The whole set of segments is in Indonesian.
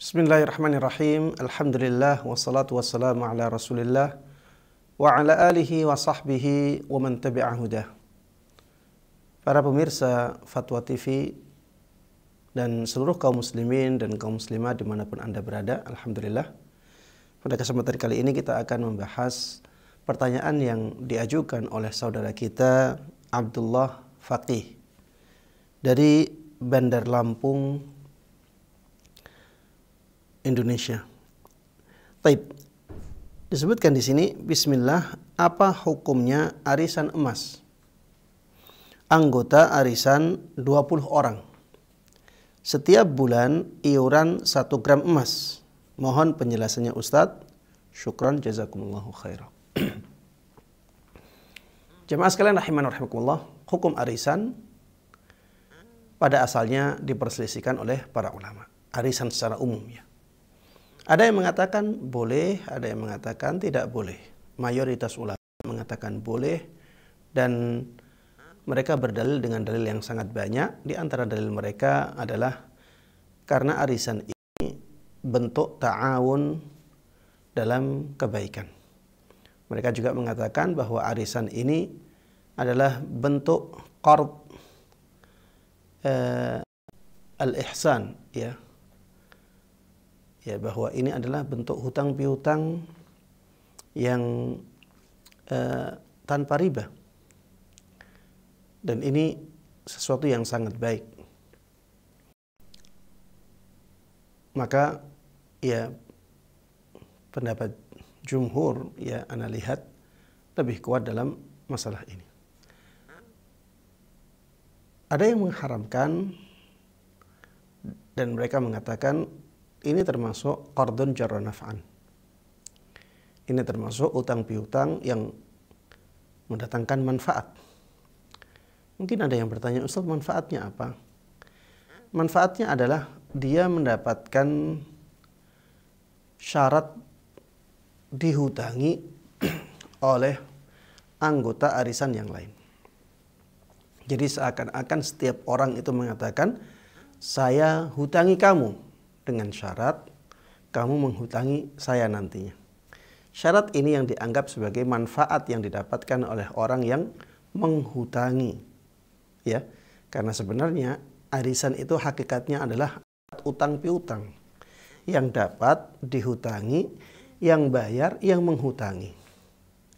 Bismillahirrahmanirrahim. Alhamdulillah wassalatu wassalamu ala Rasulillah wa ala alihi wa sahbihi wa man tabi'a hudah. Para pemirsa Fatwa TV dan seluruh kaum muslimin dan kaum muslimah dimanapun Anda berada, Alhamdulillah. Pada kesempatan kali ini kita akan membahas pertanyaan yang diajukan oleh saudara kita Abdullah Faqih dari Bandar Lampung, Indonesia. Taib. Disebutkan di sini bismillah apa hukumnya arisan emas? Anggota arisan 20 orang. Setiap bulan iuran 1 gram emas. Mohon penjelasannya Ustadz. Syukran jazakumullahu khairan. Jemaah sekalian rahiman rahimakumullah, hukum arisan pada asalnya diperselisihkan oleh para ulama. Arisan secara umum ya. Ada yang mengatakan boleh, ada yang mengatakan tidak boleh. Mayoritas ulama mengatakan boleh dan mereka berdalil dengan dalil yang sangat banyak. Di antara dalil mereka adalah karena arisan ini bentuk ta'awun dalam kebaikan. Mereka juga mengatakan bahwa arisan ini adalah bentuk qard eh, al-ihsan ya ya bahwa ini adalah bentuk hutang piutang yang eh, tanpa riba dan ini sesuatu yang sangat baik maka ya pendapat jumhur ya ana lihat lebih kuat dalam masalah ini ada yang mengharamkan dan mereka mengatakan ini termasuk kordon jarra naf'an. Ini termasuk utang piutang yang mendatangkan manfaat. Mungkin ada yang bertanya, Ustaz manfaatnya apa? Manfaatnya adalah dia mendapatkan syarat dihutangi oleh anggota arisan yang lain. Jadi seakan-akan setiap orang itu mengatakan, saya hutangi kamu dengan syarat kamu menghutangi saya nantinya. Syarat ini yang dianggap sebagai manfaat yang didapatkan oleh orang yang menghutangi. Ya, karena sebenarnya arisan itu hakikatnya adalah utang piutang yang dapat dihutangi, yang bayar, yang menghutangi.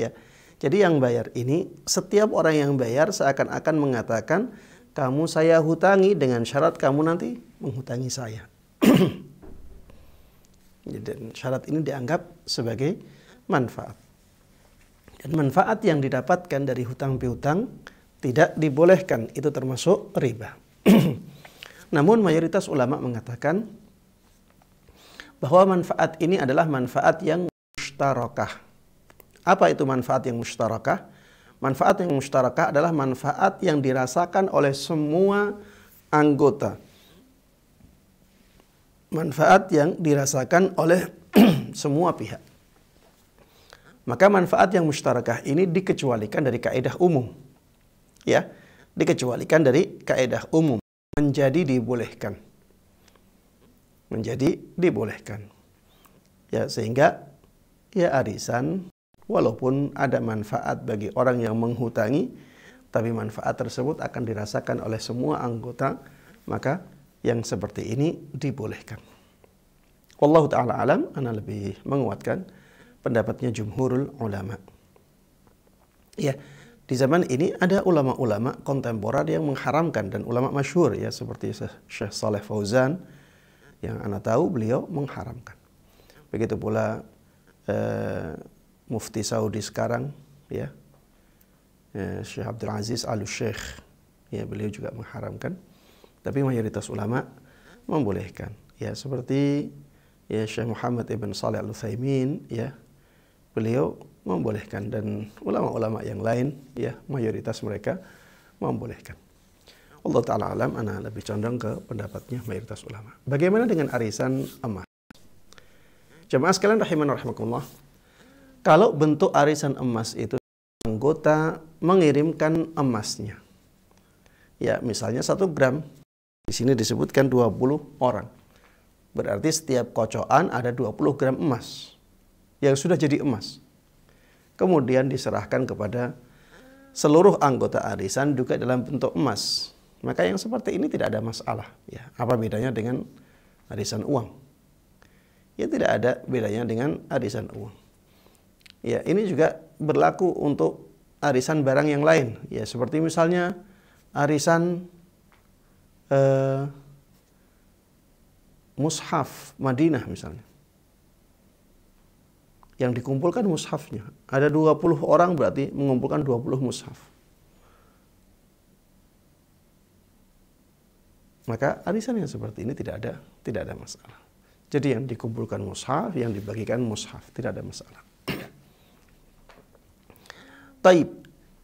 Ya. Jadi yang bayar ini setiap orang yang bayar seakan-akan mengatakan kamu saya hutangi dengan syarat kamu nanti menghutangi saya. Dan syarat ini dianggap sebagai manfaat. Dan manfaat yang didapatkan dari hutang piutang tidak dibolehkan, itu termasuk riba. Namun mayoritas ulama mengatakan bahwa manfaat ini adalah manfaat yang mustarakah. Apa itu manfaat yang mustarakah? Manfaat yang mustarakah adalah manfaat yang dirasakan oleh semua anggota manfaat yang dirasakan oleh semua pihak. Maka manfaat yang mustarakah ini dikecualikan dari kaedah umum. Ya, dikecualikan dari kaedah umum menjadi dibolehkan. Menjadi dibolehkan. Ya, sehingga ya arisan walaupun ada manfaat bagi orang yang menghutangi tapi manfaat tersebut akan dirasakan oleh semua anggota maka yang seperti ini dibolehkan. Wallahu taala alam, ana lebih menguatkan pendapatnya jumhurul ulama. Ya, di zaman ini ada ulama-ulama kontemporer yang mengharamkan dan ulama masyur ya seperti Syekh Saleh Fauzan yang anak tahu beliau mengharamkan. Begitu pula eh, mufti Saudi sekarang ya eh, Syekh Abdul Aziz Al Syekh ya beliau juga mengharamkan tapi mayoritas ulama membolehkan. Ya, seperti ya Syekh Muhammad Ibn Saleh Al-Utsaimin ya. Beliau membolehkan dan ulama-ulama yang lain ya mayoritas mereka membolehkan. Allah taala alam ana lebih condong ke pendapatnya mayoritas ulama. Bagaimana dengan arisan emas? Jemaah sekalian rahiman rahimakumullah. Kalau bentuk arisan emas itu anggota mengirimkan emasnya. Ya, misalnya satu gram di sini disebutkan 20 orang. Berarti setiap kocokan ada 20 gram emas yang sudah jadi emas. Kemudian diserahkan kepada seluruh anggota arisan juga dalam bentuk emas. Maka yang seperti ini tidak ada masalah. Ya, apa bedanya dengan arisan uang? Ya tidak ada bedanya dengan arisan uang. Ya, ini juga berlaku untuk arisan barang yang lain. Ya, seperti misalnya arisan uh, mushaf Madinah misalnya. Yang dikumpulkan mushafnya. Ada 20 orang berarti mengumpulkan 20 mushaf. Maka arisan yang seperti ini tidak ada tidak ada masalah. Jadi yang dikumpulkan mushaf, yang dibagikan mushaf, tidak ada masalah. Taib,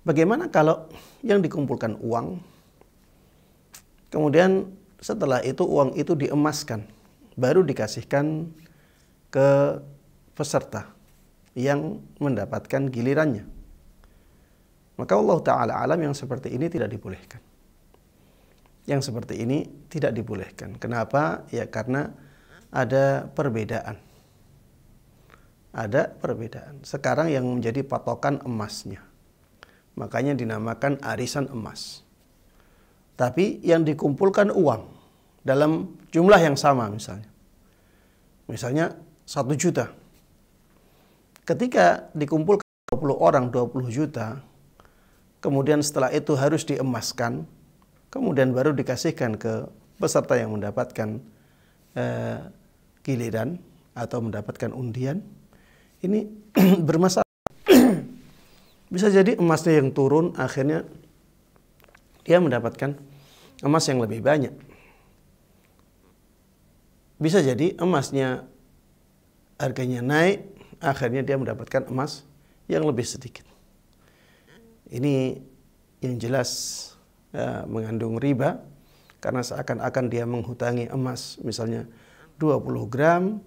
bagaimana kalau yang dikumpulkan uang Kemudian setelah itu uang itu diemaskan, baru dikasihkan ke peserta yang mendapatkan gilirannya. Maka Allah Ta'ala alam yang seperti ini tidak dibolehkan. Yang seperti ini tidak dibolehkan. Kenapa? Ya karena ada perbedaan. Ada perbedaan. Sekarang yang menjadi patokan emasnya. Makanya dinamakan arisan emas tapi yang dikumpulkan uang dalam jumlah yang sama misalnya. Misalnya satu juta. Ketika dikumpulkan 20 orang 20 juta, kemudian setelah itu harus diemaskan, kemudian baru dikasihkan ke peserta yang mendapatkan eh, giliran atau mendapatkan undian. Ini bermasalah. Bisa jadi emasnya yang turun akhirnya dia mendapatkan emas yang lebih banyak. Bisa jadi emasnya harganya naik, akhirnya dia mendapatkan emas yang lebih sedikit. Ini yang jelas ya, mengandung riba karena seakan-akan dia menghutangi emas misalnya 20 gram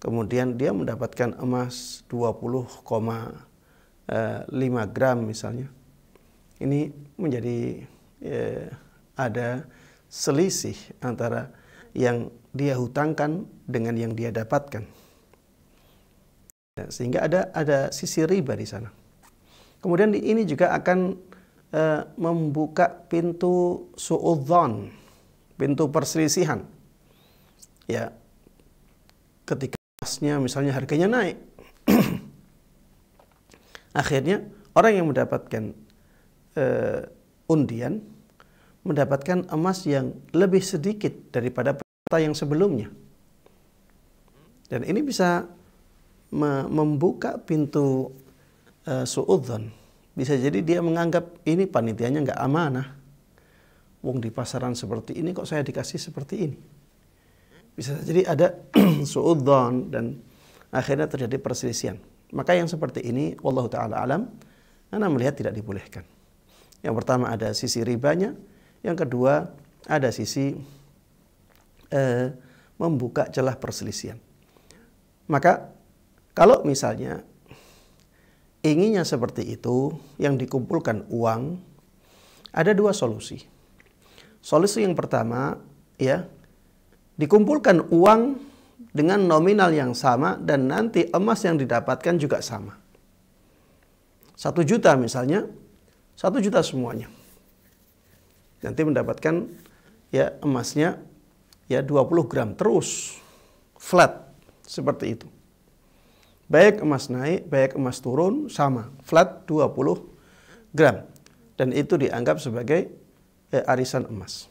kemudian dia mendapatkan emas 20,5 gram misalnya. Ini menjadi ya, ada selisih antara yang dia hutangkan dengan yang dia dapatkan. Ya, sehingga ada ada sisi riba di sana. Kemudian ini juga akan e, membuka pintu suudzon, pintu perselisihan. Ya, ketika emasnya misalnya harganya naik, akhirnya orang yang mendapatkan e, undian mendapatkan emas yang lebih sedikit daripada peserta yang sebelumnya. Dan ini bisa membuka pintu uh, suudzon. Bisa jadi dia menganggap ini panitianya nggak amanah. Wong di pasaran seperti ini kok saya dikasih seperti ini. Bisa jadi ada suudzon dan akhirnya terjadi perselisihan. Maka yang seperti ini, wallahu taala alam, karena melihat tidak dibolehkan. Yang pertama ada sisi ribanya, yang kedua ada sisi eh, membuka celah perselisihan. Maka kalau misalnya inginnya seperti itu, yang dikumpulkan uang, ada dua solusi. Solusi yang pertama, ya, dikumpulkan uang dengan nominal yang sama dan nanti emas yang didapatkan juga sama. Satu juta misalnya, satu juta semuanya. Nanti mendapatkan ya emasnya ya 20 gram terus flat seperti itu. Baik emas naik, baik emas turun sama flat 20 gram dan itu dianggap sebagai ya, arisan emas.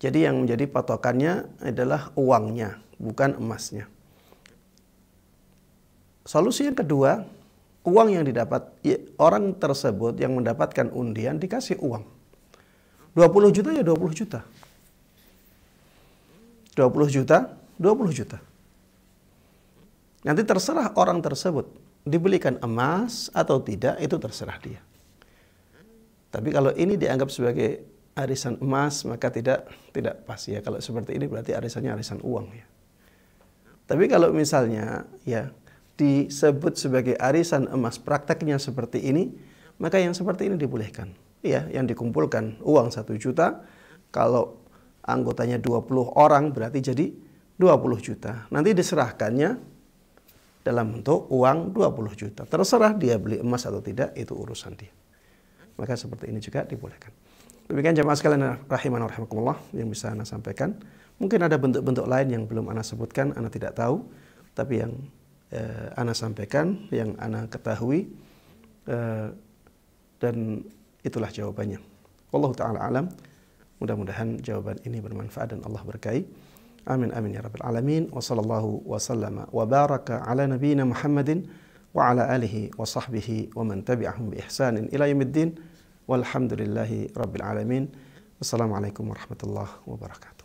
Jadi yang menjadi patokannya adalah uangnya, bukan emasnya. Solusi yang kedua uang yang didapat ya, orang tersebut yang mendapatkan undian dikasih uang. 20 juta ya 20 juta. 20 juta, 20 juta. Nanti terserah orang tersebut dibelikan emas atau tidak itu terserah dia. Tapi kalau ini dianggap sebagai arisan emas maka tidak tidak pas ya. Kalau seperti ini berarti arisannya arisan uang ya. Tapi kalau misalnya ya disebut sebagai arisan emas prakteknya seperti ini, maka yang seperti ini dibolehkan. ya yang dikumpulkan uang satu juta, kalau anggotanya 20 orang berarti jadi 20 juta. Nanti diserahkannya dalam bentuk uang 20 juta. Terserah dia beli emas atau tidak, itu urusan dia. Maka seperti ini juga dibolehkan. Demikian jemaah sekalian rahiman rahimakumullah yang bisa Anda sampaikan. Mungkin ada bentuk-bentuk lain yang belum Anda sebutkan, Anda tidak tahu. Tapi yang eh, Ana sampaikan, yang Ana ketahui, eh, dan itulah jawabannya. Allah Ta'ala alam, mudah-mudahan jawaban ini bermanfaat dan Allah berkahi. Amin amin ya rabbal alamin. Wa sallallahu wa sallama wa baraka ala nabiyyina Muhammadin wa ala alihi wa sahbihi wa man tabi'ahum bi ihsanin ila yaumiddin. Walhamdulillahi rabbil alamin. Wassalamualaikum warahmatullahi wabarakatuh.